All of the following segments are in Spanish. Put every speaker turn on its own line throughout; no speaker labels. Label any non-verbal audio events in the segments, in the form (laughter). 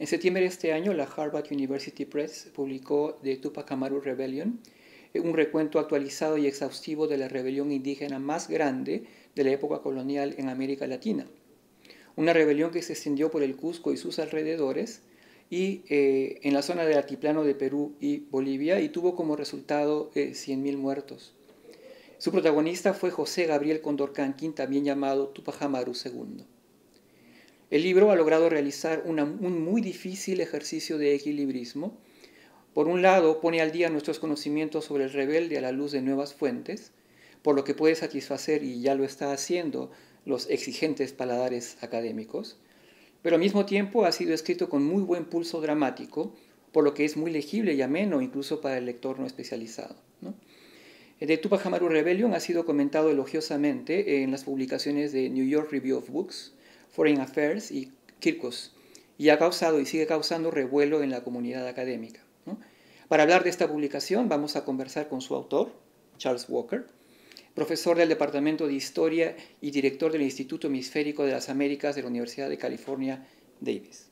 En septiembre de este año, la Harvard University Press publicó The Tupac Amaru Rebellion, eh, un recuento actualizado y exhaustivo de la rebelión indígena más grande de la época colonial en América Latina. Una rebelión que se extendió por el Cusco y sus alrededores y eh, en la zona del altiplano de Perú y Bolivia y tuvo como resultado 100.000 eh, muertos. Su protagonista fue José Gabriel Condorcanqui, también llamado Tupac Amaru II. El libro ha logrado realizar un muy difícil ejercicio de equilibrismo. Por un lado, pone al día nuestros conocimientos sobre el rebelde a la luz de nuevas fuentes, por lo que puede satisfacer, y ya lo está haciendo, los exigentes paladares académicos, pero al mismo tiempo ha sido escrito con muy buen pulso dramático, por lo que es muy legible y ameno incluso para el lector no especializado. ¿no? De Tupac Amaru Rebellion ha sido comentado elogiosamente en las publicaciones de New York Review of Books, Foreign Affairs y Kirkus, y ha causado y sigue causando revuelo en la comunidad académica. Para hablar de esta publicación vamos a conversar con su autor, Charles Walker, profesor del Departamento de Historia y director del Instituto Hemisférico de las Américas de la Universidad de California, Davis.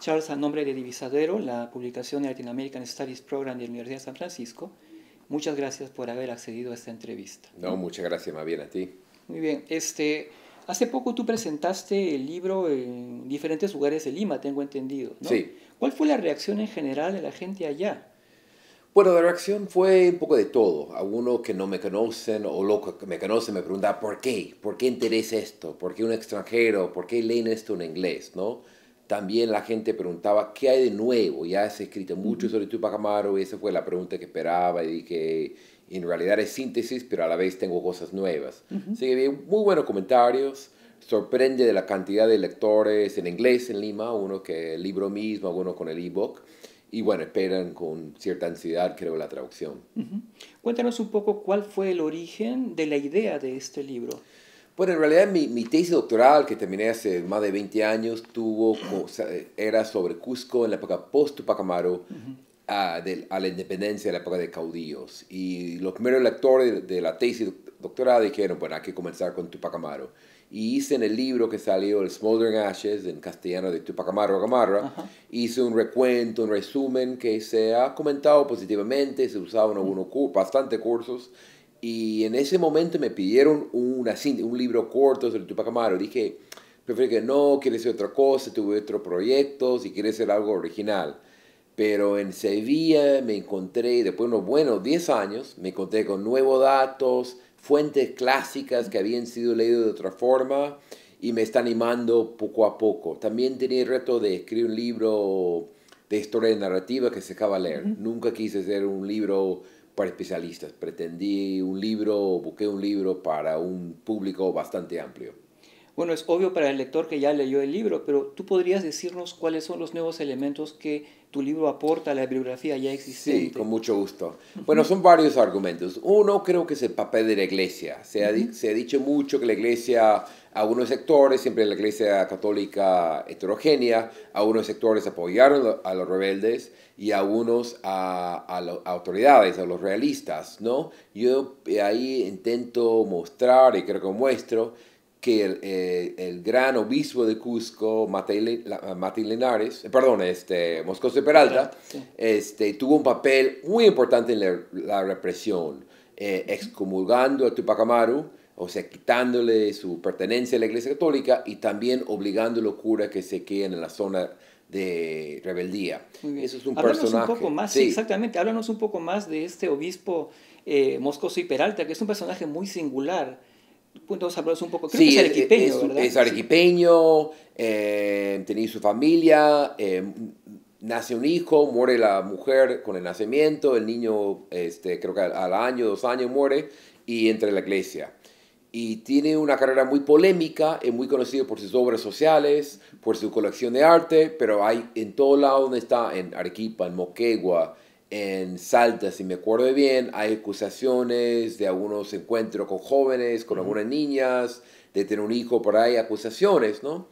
Charles, a nombre de Divisadero, la publicación de Latin American Studies Program de la Universidad de San Francisco, muchas gracias por haber accedido a esta entrevista. No,
muchas gracias, más bien a ti.
Muy bien, este, Hace poco tú presentaste el libro en diferentes lugares de Lima, tengo entendido. Sí. ¿Cuál fue la reacción en general de la gente allá?
Bueno, la reacción fue un poco de todo. Algunos que no me conocen o los que me conocen me preguntan, ¿por qué? ¿Por qué interesa esto? ¿Por qué un extranjero? ¿Por qué leen esto en inglés? ¿No? También la gente preguntaba, ¿qué hay de nuevo? Ya has escrito mucho sobre Tupac Amaro y esa fue la pregunta que esperaba y dije en realidad es síntesis, pero a la vez tengo cosas nuevas. sigue bien Así que muy buenos comentarios. Sorprende de la cantidad de lectores en inglés en Lima, uno que el libro mismo, uno con el ebook. Y bueno, esperan con cierta ansiedad, creo, la traducción.
Cuéntanos un poco cuál fue el origen de la idea de este libro.
Bueno, en realidad mi, tesis doctoral, que terminé hace más de 20 años, tuvo, era sobre Cusco en la época post-Tupac a, la independencia de la época de caudillos. Y los primeros lectores de, la tesis doctorada dijeron, bueno, hay que comenzar con Tupac Amaro. Y hice en el libro que salió, el Smoldering Ashes, en castellano de Tupac Amaro Gamarra, hice un recuento, un resumen que se ha comentado positivamente, se usaban algunos bastante cursos. Y en ese momento me pidieron una, un libro corto sobre Tupac Amaro. Dije, prefiero que no, quiere hacer otra cosa, tuve otro proyecto, si quieres hacer algo original. Pero en Sevilla me encontré, después de unos buenos 10 años, me encontré con nuevos datos, fuentes clásicas que habían sido leídas de otra forma y me está animando poco a poco. También tenía el reto de escribir un libro de historia narrativa que se acaba de leer. Nunca quise hacer un libro para especialistas. Pretendí un libro, busqué un libro para un público bastante amplio.
Bueno, es obvio para el lector que ya leyó el libro, pero tú podrías decirnos cuáles son los nuevos elementos que tu libro aporta a la bibliografía ya existente.
Sí, con mucho gusto. Bueno, son varios argumentos. Uno creo que es el papel de la iglesia. Se ha, se ha dicho mucho que la iglesia, algunos sectores, siempre la iglesia católica heterogénea, algunos sectores apoyaron a los rebeldes y algunos a, a las autoridades, a los realistas, ¿no? Yo eh, ahí intento mostrar, y creo que muestro, que eh, el, gran obispo de Cusco, ah, eh, perdón, este, Moscoso de Peralta, este, tuvo un papel muy importante en la, represión, eh, excomulgando a Tupac Amaru, o sea, quitándole su pertenencia a la Iglesia Católica y también obligando a los curas que se queden en la zona de rebeldía.
Eso es un háblanos personaje. un poco más, sí. exactamente, háblanos un poco más de este obispo Moscoso y Peralta, que es un personaje muy singular un poco, creo es
arequipeño, es, eh, su familia, eh, nace un hijo, muere la mujer con el nacimiento, el niño este, creo que al, al, año, dos años muere y entra en la iglesia. Y tiene una carrera muy polémica, es muy conocido por sus obras sociales, por su colección de arte, pero hay en todo lado donde está, en Arequipa, en Moquegua, en Salta, si me acuerdo bien, hay acusaciones de algunos encuentros con jóvenes, con algunas niñas, de tener un hijo por ahí, acusaciones, ¿no?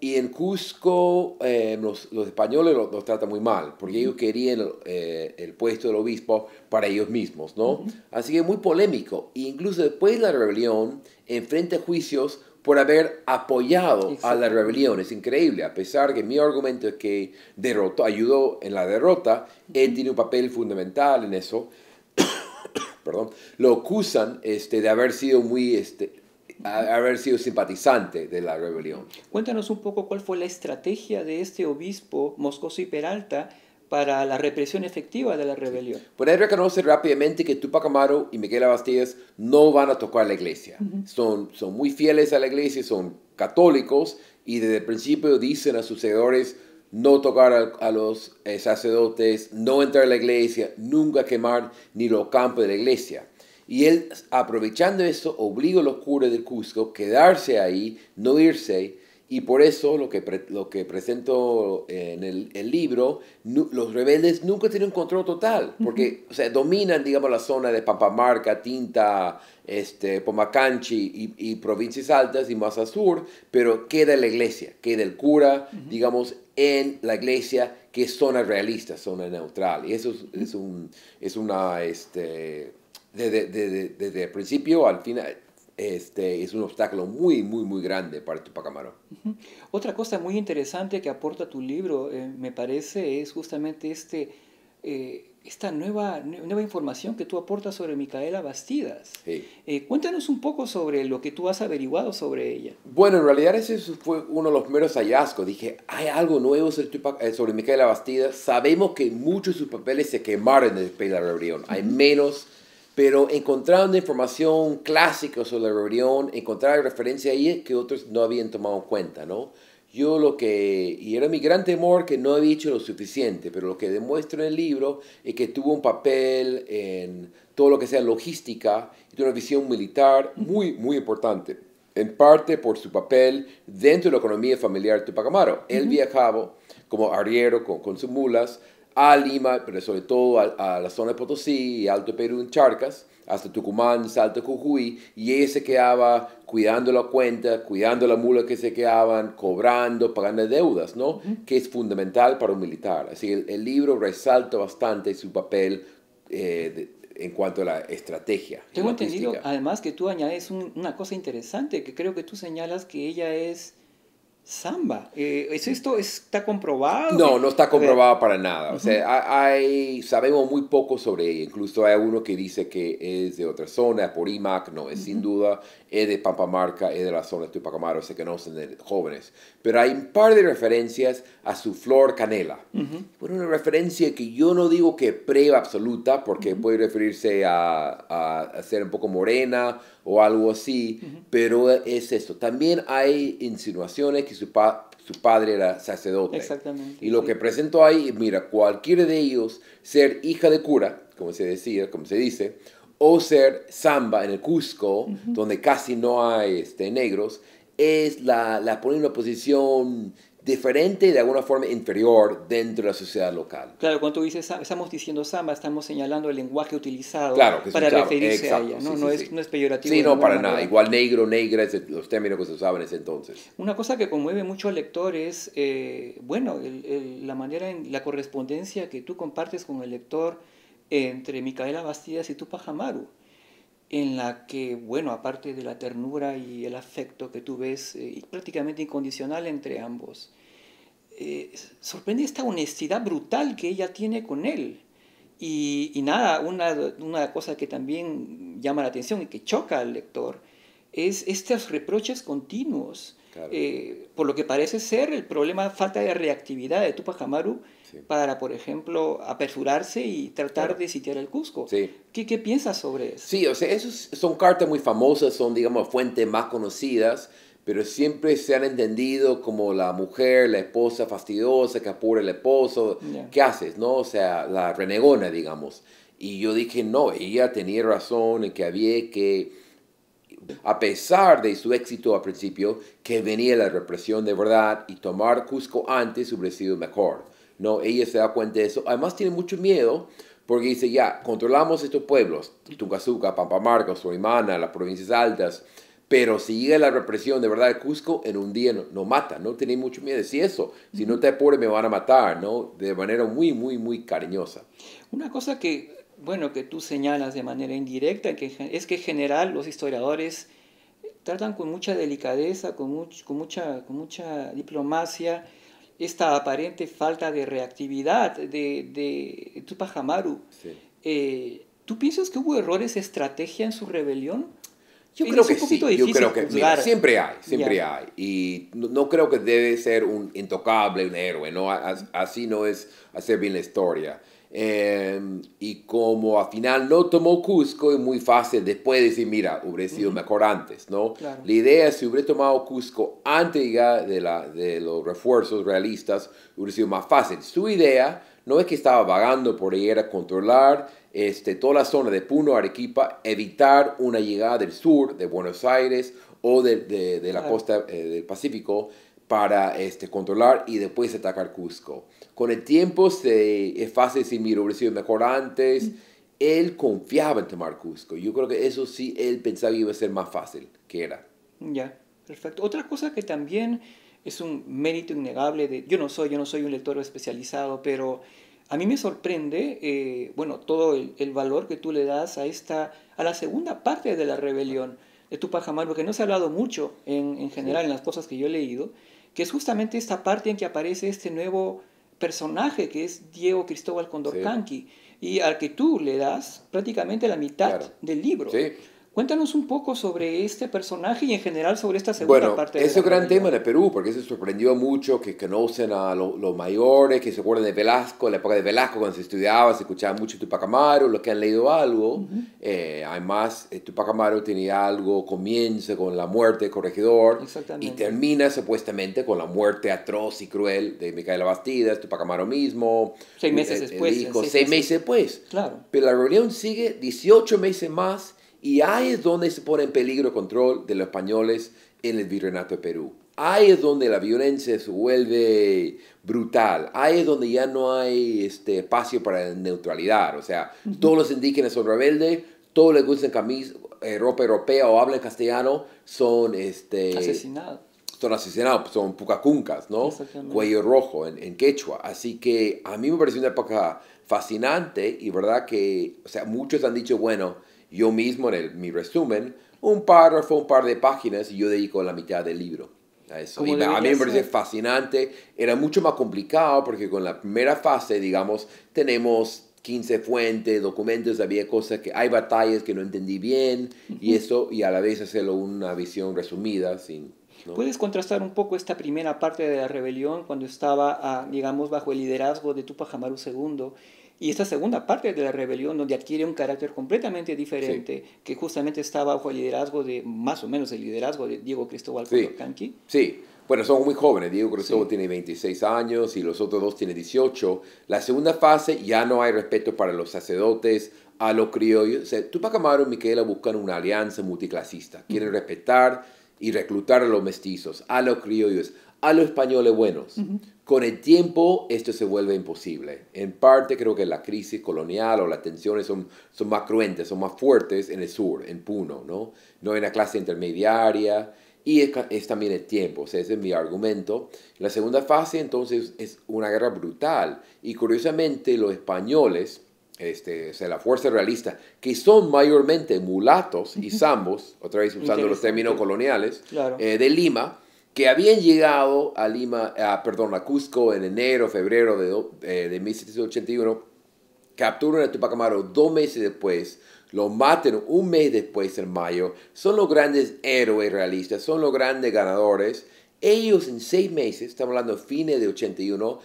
Y en Cusco eh, los, los, españoles los, tratan muy mal, porque ellos querían eh, el, puesto del obispo para ellos mismos, ¿no? Así que muy polémico. E incluso después de la rebelión, a juicios por haber apoyado a la rebelión. Es increíble, a pesar que mi argumento es que derrotó, ayudó en la derrota, él tiene un papel fundamental en eso. (coughs) Perdón. Lo acusan este, de haber sido muy este, haber sido simpatizante de la rebelión.
Cuéntanos un poco cuál fue la estrategia de este obispo Moscoso y Peralta para la represión efectiva de la rebelión.
Por ahí reconoce rápidamente que Tupac Amaru y Miguel Abastías no van a tocar la iglesia. son, son muy fieles a la iglesia, son católicos y desde el principio dicen a sus seguidores no tocar a, los eh, sacerdotes, no entrar a la iglesia, nunca quemar ni los campos de la iglesia. Y él, aprovechando eso, obliga a los curas del Cusco a quedarse ahí, no irse y por eso lo que, lo que presento en el, libro, los rebeldes nunca tienen control total, porque dominan, digamos, la zona de Papamarca, Tinta, este, Pomacanchi y, provincias altas y más al sur, pero queda la iglesia, queda el cura, digamos, en la iglesia, que es zona realista, zona neutral. Y eso es, un, es una, este, desde, desde el principio al final este, es un obstáculo muy, muy, muy grande para Tupac Amaro.
Otra cosa muy interesante que aporta tu libro, eh, me parece, es justamente este, eh, esta nueva, nueva información que tú aportas sobre Micaela Bastidas. Eh, cuéntanos un poco sobre lo que tú has averiguado sobre ella.
Bueno, en realidad ese fue uno de los primeros hallazgos. Dije, hay algo nuevo sobre, Micaela Bastidas. Sabemos que muchos de sus papeles se quemaron después de la rebelión. Hay menos pero encontrando información clásica sobre la rebelión, encontraron referencia ahí que otros no habían tomado en cuenta, ¿no? Yo lo que, y era mi gran temor que no he dicho lo suficiente, pero lo que demuestro en el libro es que tuvo un papel en todo lo que sea logística y tuvo una visión militar muy, muy importante, en parte por su papel dentro de la economía familiar de Tupac Amaro. Él viajaba como arriero con sus mulas a Lima, pero sobre todo a, la zona de Potosí, Alto Perú, en Charcas, hasta Tucumán, Salta, Jujuy, y ella se quedaba cuidando la cuenta, cuidando la mula que se quedaban, cobrando, pagando deudas, ¿no? Que es fundamental para un militar. Así que el, libro resalta bastante su papel eh, en cuanto a la estrategia. Tengo entendido,
además, que tú añades una cosa interesante, que creo que tú señalas que ella es samba. Eh, esto está comprobado? No, no está comprobado
para nada. O sea, hay, sabemos muy poco sobre ella. Incluso hay uno que dice que es de otra zona, por IMAC, no, es sin duda, es de Pampamarca, es de la zona de que se conocen de jóvenes. Pero hay un par de referencias a su flor canela. una referencia que yo no digo que prueba absoluta, porque puede referirse a, a ser un poco morena o algo así, pero es esto. También hay insinuaciones que su, su padre era sacerdote. Exactamente. Y lo que presentó ahí, mira, cualquiera de ellos ser hija de cura, como se decía, como se dice, o ser samba en el Cusco, donde casi no hay este, negros, es la, la pone en una posición diferente y de alguna forma inferior dentro de la sociedad local.
Claro, cuando tú dices, estamos diciendo samba, estamos señalando el lenguaje utilizado para referirse a ella, ¿no? es, no, es, peyorativo. Sí, no, para nada.
Igual negro, negra, los términos que se usaban en ese entonces.
Una cosa que conmueve mucho al lector es, eh, bueno, la manera, en la correspondencia que tú compartes con el lector entre Micaela Bastidas y tu pajamaru en la que, bueno, aparte de la ternura y el afecto que tú ves, eh, prácticamente incondicional entre ambos, eh, sorprende esta honestidad brutal que ella tiene con él. Y, nada, una, cosa que también llama la atención y que choca al lector es estos reproches continuos. Eh, por lo que parece ser el problema falta de reactividad de Tupac Amaru para, por ejemplo, apresurarse y tratar de sitiar el Cusco. ¿Qué, piensas sobre eso? Sí, o sea, esos
son cartas muy famosas, son, digamos, fuentes más conocidas, pero siempre se han entendido como la mujer, la esposa fastidiosa, que apura el esposo, ¿qué haces? ¿No? O sea, la renegona, digamos. Y yo dije, no, ella tenía razón en que había que a pesar de su éxito al principio, que venía la represión de verdad y tomar Cusco antes hubiera sido mejor. No, ella se da cuenta de eso. Además tiene mucho miedo porque dice, ya, controlamos estos pueblos, Tungazuca, Pampamarca, suimana las provincias altas, pero si llega la represión de verdad de Cusco, en un día no, mata, no tiene mucho miedo. Si eso, si no te pobre me van a matar, ¿no? De manera muy, muy, muy cariñosa.
Una cosa que, bueno, que tú señalas de manera indirecta, es que en general los historiadores tratan con mucha delicadeza, con, con, mucha, con mucha diplomacia esta aparente falta de reactividad de, de Tupac Amaru. Eh, ¿Tú piensas que hubo errores de estrategia en su rebelión? Yo creo, que sí. Yo creo que siempre hay, siempre hay.
Y no, no, creo que debe ser un intocable, un héroe, ¿no? Así no es hacer bien la historia. Em, y como al final no tomó Cusco, es muy fácil después decir, mira, hubiera sido mejor antes, ¿no? La idea es si hubiera tomado Cusco antes de, la, de los refuerzos realistas, hubiera sido más fácil. Su idea no es que estaba vagando por ahí, era controlar este, toda la zona de Puno, Arequipa, evitar una llegada del sur, de Buenos Aires o de, de, la costa eh, del Pacífico para este, controlar y después atacar Cusco. Con el tiempo se, es fácil decir, mi hubiera sido mejor antes. Mm. Él confiaba en tomar Cusco. Yo creo que eso sí, él pensaba que iba a ser más fácil que era.
Ya, perfecto. Otra cosa que también es un mérito innegable de, yo no soy, yo no soy un lector especializado, pero a mí me sorprende, eh, bueno, todo el, valor que tú le das a esta, a la segunda parte de la rebelión de Tupac Amaru, que no se ha hablado mucho en, en general en las cosas que yo he leído, que es justamente esta parte en que aparece este nuevo personaje que es Diego Cristóbal Condorcanqui y al que tú le das prácticamente la mitad del libro. Sí. Cuéntanos un poco sobre este personaje y en general sobre esta segunda parte. Bueno, es un gran tema
de Perú porque se sorprendió mucho que conocen a los mayores, que se acuerdan de Velasco, la época de Velasco cuando se estudiaba, se escuchaba mucho Tupac Amaro, los que han leído algo. Eh, además, eh, Tupac Amaro tenía algo, comienza con la muerte del corregidor y termina supuestamente con la muerte atroz y cruel de Micaela Bastidas, Tupac Amaro mismo. Seis meses después. seis, meses, después. Claro. Pero la reunión sigue 18 meses más y ahí es donde se pone en peligro el control de los españoles en el virreinato de Perú. Ahí es donde la violencia se vuelve brutal. Ahí es donde ya no hay este espacio para neutralidad. O sea, todos los indígenas son rebeldes, todos les gustan camis, eh, ropa europea o hablan castellano, son este, asesinados. Son asesinados, pues, son pucacuncas, ¿no? Cuello rojo en, quechua. Así que a mí me parece una época fascinante y verdad que, o sea, muchos han dicho, bueno, yo mismo en mi resumen, un párrafo, un par de páginas y yo dedico la mitad del libro. A, eso. a mí me parece fascinante. Era mucho más complicado porque con la primera fase, digamos, tenemos 15 fuentes, documentos, había cosas que hay batallas que no entendí bien y eso, y a la vez hacerlo una visión resumida. Sin, ¿Puedes
contrastar un poco esta primera parte de la rebelión cuando estaba, ah, digamos, bajo el liderazgo de Tupac Amaru II y esta segunda parte de la rebelión, donde adquiere un carácter completamente diferente, que justamente está bajo el liderazgo de, más o menos el liderazgo de Diego Cristóbal sí.
Sí, bueno, son muy jóvenes. Diego Cristóbal tiene 26 años y los otros dos tienen 18. La segunda fase ya no hay respeto para los sacerdotes, a los criollos. O Tupac Amaro y Miquela buscan una alianza multiclasista. Quieren respetar y reclutar a los mestizos, a los criollos, a los españoles buenos. Con el tiempo esto se vuelve imposible. En parte creo que la crisis colonial o las tensiones son, son más cruentes, son más fuertes en el sur, en Puno, ¿no? No hay una clase intermediaria y es, es también el tiempo, o sea, ese es mi argumento. La segunda fase entonces es una guerra brutal y curiosamente los españoles este, la fuerza realista, que son mayormente mulatos y zambos, otra vez usando los términos coloniales, eh, de Lima, que habían llegado a Lima, a, perdón, a Cusco en enero, febrero de, eh, de 1781, capturan a Tupac Amaru dos meses después, lo maten un mes después en mayo, son los grandes héroes realistas, son los grandes ganadores. Ellos en seis meses, estamos hablando de fines de 81,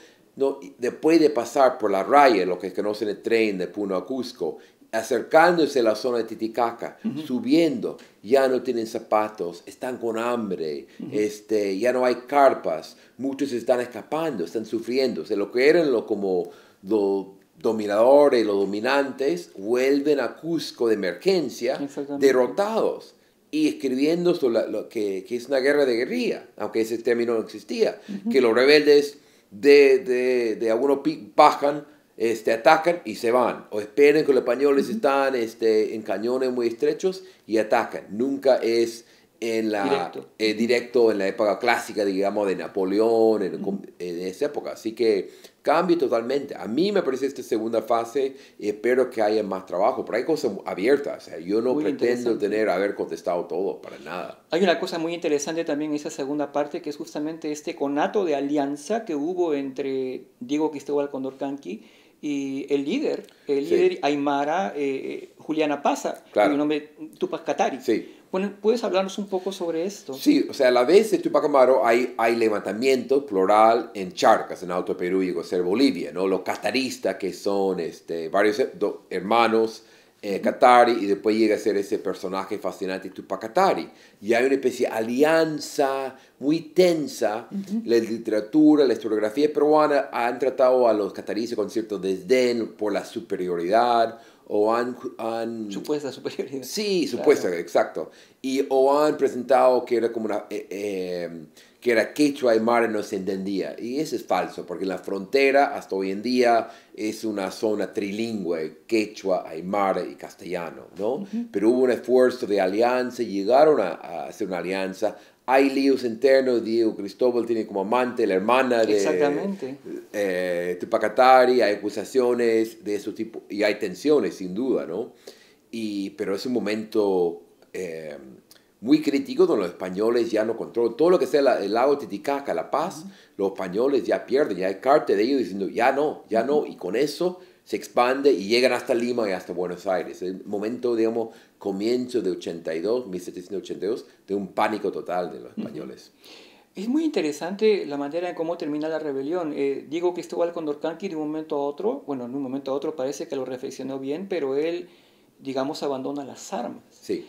después de pasar por la raya, lo que conocen el tren de Puno a Cusco, acercándose a la zona de Titicaca, subiendo, ya no tienen zapatos, están con hambre, este, ya no hay carpas, muchos están escapando, están sufriendo. O lo que eran lo, como los dominadores, los dominantes, vuelven a Cusco de emergencia, derrotados y escribiendo sobre lo que, es una guerra de guerrilla, aunque ese término no existía, que los rebeldes de, de, de algunos bajan, este, atacan y se van. O esperen que los españoles están este, en cañones muy estrechos y atacan. Nunca es en la, directo. Eh, en la época clásica, digamos, de Napoleón, en, en esa época. Así que cambie totalmente. A mí me parece esta segunda fase espero que haya más trabajo, pero hay cosas abiertas. yo no pretendo tener, haber contestado todo, para nada.
Hay una cosa muy interesante también en esa segunda parte, que es justamente este conato de alianza que hubo entre Diego Cristóbal Condorcanqui y el líder, el líder Aymara, eh, eh, Juliana Paza, claro. y un Tupac Katari. Sí ¿Puedes hablarnos un poco sobre esto?
Sí, o sea, a la vez de Tupac Amaro hay, hay levantamiento plural en Charcas, en Alto Perú y ser Bolivia, ¿no? Los cataristas que son este, varios eh, hermanos eh, y después llega a ser ese personaje fascinante Tupac Katari. Y hay una especie de alianza muy tensa. La literatura, la historiografía peruana han tratado a los cataríes con cierto desdén por la superioridad o han, Supuesta Sí, supuesta, exacto. Y o han presentado que era como una... Eh, eh, que era quechua y mare no se entendía. Y eso es falso, porque la frontera hasta hoy en día es una zona trilingüe, quechua, aymara y castellano, ¿no? Pero hubo un esfuerzo de alianza, llegaron a hacer una alianza, hay líos internos, Diego Cristóbal tiene como amante la hermana de Exactamente. Eh, Tupacatari, hay acusaciones de ese tipo y hay tensiones sin duda, ¿no? Y, pero es un momento eh, muy crítico donde los españoles ya no controlan. Todo lo que sea el lago Titicaca, La Paz, los españoles ya pierden, ya hay carta de ellos diciendo, ya no, ya no, y con eso se expande y llegan hasta Lima y hasta Buenos Aires. El momento, digamos, comienzo de 82, 1782, de un pánico total de los españoles.
Es muy interesante la manera en cómo termina la rebelión. Eh, Diego Cristóbal Condorcanqui de un momento a otro, bueno, en un momento a otro parece que lo reflexionó bien, pero él, digamos, abandona las armas. Sí.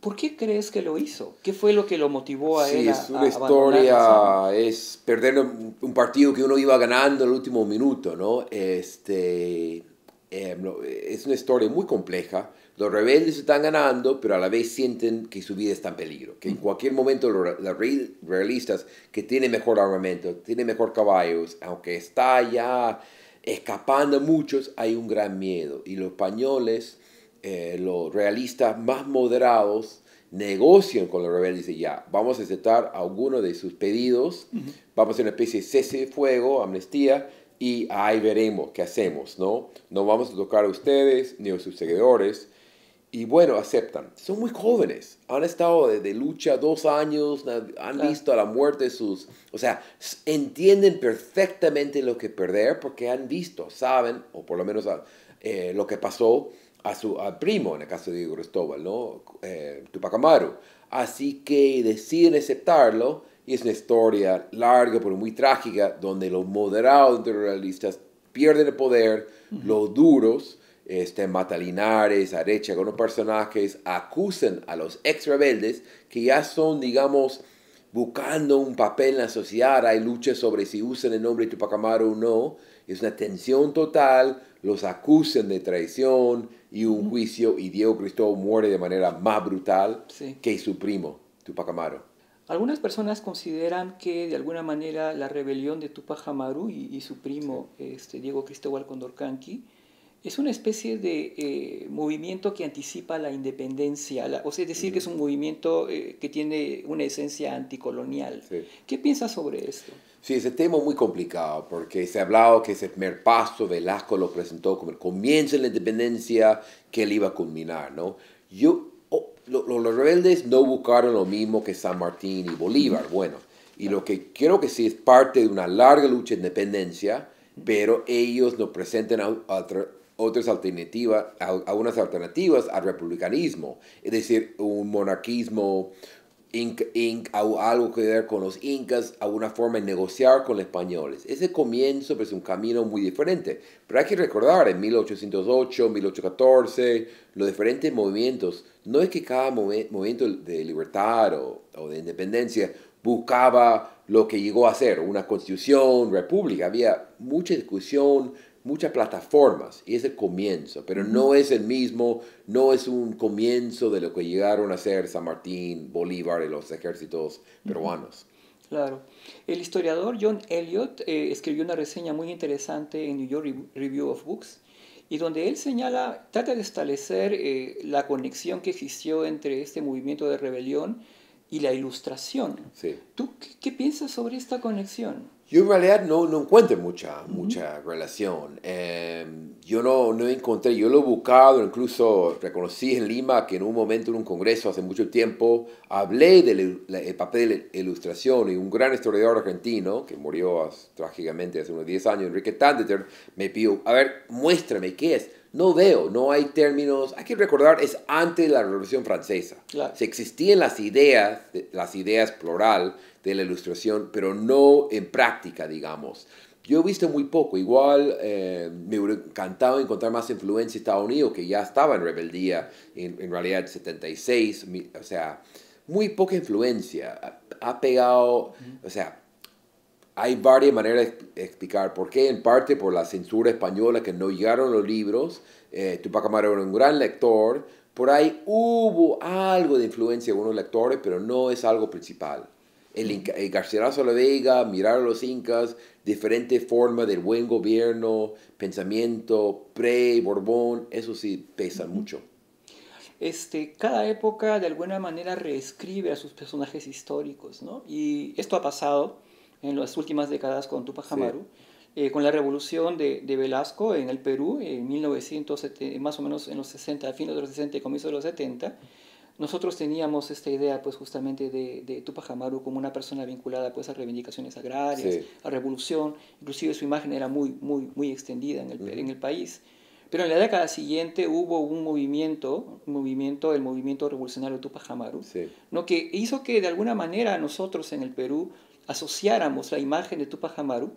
¿Por qué crees que lo hizo? ¿Qué fue lo que lo motivó a sí, él? es una historia,
es perder un partido que uno iba ganando en el último minuto, ¿no? Este, eh, es una historia muy compleja. Los rebeldes están ganando, pero a la vez sienten que su vida está en peligro. Que en cualquier momento los realistas, que tienen mejor armamento, tienen mejor caballos, aunque está ya escapando muchos, hay un gran miedo. Y los españoles eh, los realistas más moderados negocian con los rebeldes y dicen, ya, vamos a aceptar alguno de sus pedidos, vamos a hacer una especie de cese de fuego, amnistía, y ahí veremos qué hacemos, ¿no? No vamos a tocar a ustedes ni a sus seguidores. Y bueno, aceptan. Son muy jóvenes. Han estado de, lucha dos años, han visto a la muerte de sus... O sea, entienden perfectamente lo que perder porque han visto, saben, o por lo menos ah, eh, lo que pasó a su primo, en el caso de Cristóbal, ¿no? Eh, Tupac Amaru. Así que deciden aceptarlo y es una historia larga pero muy trágica donde los moderados realistas pierden el poder, los duros, este, Matalinares, Arecha, algunos personajes acusan a los ex rebeldes que ya son, digamos, buscando un papel en la sociedad. Hay luchas sobre si usan el nombre de Tupac Amaru o no. Es una tensión total los acusan de traición y un juicio y Diego Cristóbal muere de manera más brutal que su primo, Tupac Amaru.
Algunas personas consideran que de alguna manera la rebelión de Tupac Amaru y, su primo este, Diego Cristóbal Condorcanqui es una especie de eh, movimiento que anticipa la independencia, o sea, es decir, que es un movimiento eh, que tiene una esencia anticolonial. ¿Qué piensas sobre esto?
Sí, ese tema es muy complicado porque se ha hablado que ese primer paso Velasco lo presentó como el comienzo de la independencia que él iba a culminar, ¿no? Yo, los rebeldes no buscaron lo mismo que San Martín y Bolívar, bueno, y lo que creo que sí es parte de una larga lucha de independencia, pero ellos nos presentan otras alternativas, algunas alternativas al republicanismo, es decir, un monarquismo Inc, algo que ver con los incas, alguna forma de negociar con los españoles. Ese comienzo es pues, un camino muy diferente, pero hay que recordar en 1808, 1814, los diferentes movimientos, no es que cada movimiento de libertad o, o de independencia buscaba lo que llegó a ser una constitución, república, había mucha discusión, muchas plataformas y es el comienzo, pero no es el mismo, no es un comienzo de lo que llegaron a ser San Martín, Bolívar y los ejércitos peruanos.
Claro. El historiador John Elliot eh, escribió una reseña muy interesante en New York Review of Books y donde él señala, trata de establecer eh, la conexión que existió entre este movimiento de rebelión y la ilustración. ¿Tú qué, piensas sobre esta conexión?
Yo en realidad no, encuentro mucha, mucha relación. Em, yo no, no encontré, yo lo he buscado, incluso reconocí en Lima que en un momento, en un congreso hace mucho tiempo, hablé del el papel de la ilustración y un gran historiador argentino, que murió trágicamente hace unos 10 años, Enrique Tandeter, me pidió, a ver, muéstrame qué es no veo, no hay términos. Hay que recordar, es antes de la Revolución Francesa. Se existían las ideas, las ideas plural de la ilustración, pero no en práctica, digamos. Yo he visto muy poco. Igual eh, me hubiera encantado encontrar más influencia en Estados Unidos, que ya estaba en rebeldía, en, en realidad 76, o sea, muy poca influencia. Ha, pegado, o sea, hay varias maneras de explicar por qué, en parte por la censura española que no llegaron los libros, eh, Tupac Amaru era un gran lector, por ahí hubo algo de influencia de algunos lectores, pero no es algo principal. El, el Garcilaso la Vega, mirar a los incas, diferentes formas del buen gobierno, pensamiento pre-Borbón, eso sí pesa mucho.
Este, cada época de alguna manera reescribe a sus personajes históricos, ¿no? Y esto ha pasado en las últimas décadas con Tupac Amaru. Eh, con la revolución de, de, Velasco en el Perú, en 1970, más o menos en los 60, a fines de los 60 y comienzos de los 70, nosotros teníamos esta idea pues justamente de, de Tupac Amaru como una persona vinculada pues a reivindicaciones agrarias, a revolución, inclusive su imagen era muy, muy, muy extendida en el, en el país. Pero en la década siguiente hubo un movimiento, movimiento el movimiento revolucionario Tupac Amaru, ¿no? que hizo que de alguna manera nosotros en el Perú asociáramos la imagen de Tupac Amaru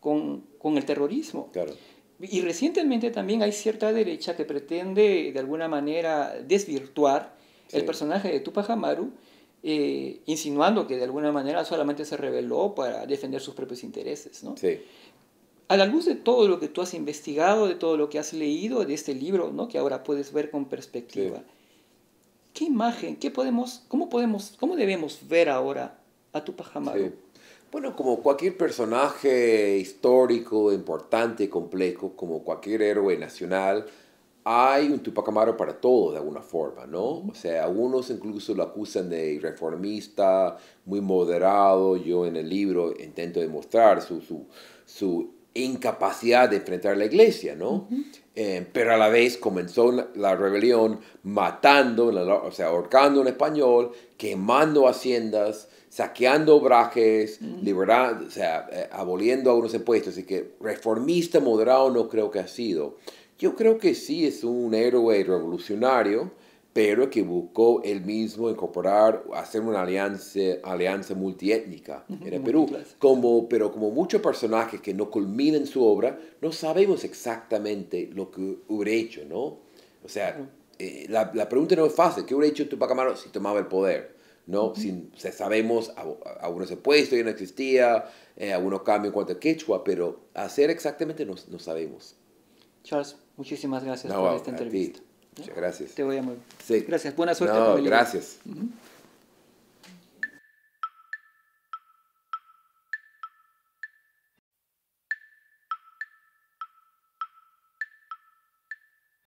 con, con el terrorismo. Claro. Y recientemente también hay cierta derecha que pretende de alguna manera desvirtuar el personaje de Tupac Amaru, eh, insinuando que de alguna manera solamente se rebeló para defender sus propios intereses. ¿no? A la luz de todo lo que tú has investigado, de todo lo que has leído de este libro, ¿no? que ahora puedes ver con perspectiva, ¿qué imagen, qué podemos, cómo podemos, cómo debemos ver ahora a Tupac Amaru?
Bueno, como cualquier personaje histórico, importante, complejo, como cualquier héroe nacional, hay un Tupac Amaro para todos de alguna forma, ¿no? O sea, algunos incluso lo acusan de reformista, muy moderado. Yo en el libro intento demostrar su, su, su incapacidad de enfrentar la iglesia, ¿no? Eh, pero a la vez comenzó la rebelión matando, o sea, ahorcando a un español, quemando haciendas, saqueando obrajes, liberando, sea, eh, aboliendo algunos impuestos. Así que reformista moderado no creo que ha sido. Yo creo que sí es un héroe revolucionario, pero que buscó él mismo incorporar, hacer una alianza, alianza multiétnica en Perú. Como, pero como muchos personajes que no culminan su obra, no sabemos exactamente lo que hubiera hecho, ¿no? O sea, eh, la, pregunta no es fácil, ¿qué hubiera hecho Tupac Amaru si tomaba el poder? ¿no? a uno Sin, o sea, sabemos, algunos ya no existía, eh, algunos cambios en cuanto a quechua, pero hacer exactamente no, no sabemos.
Charles, muchísimas gracias por esta entrevista. Muchas gracias. Te voy a muy Sí. Gracias, buena suerte. gracias.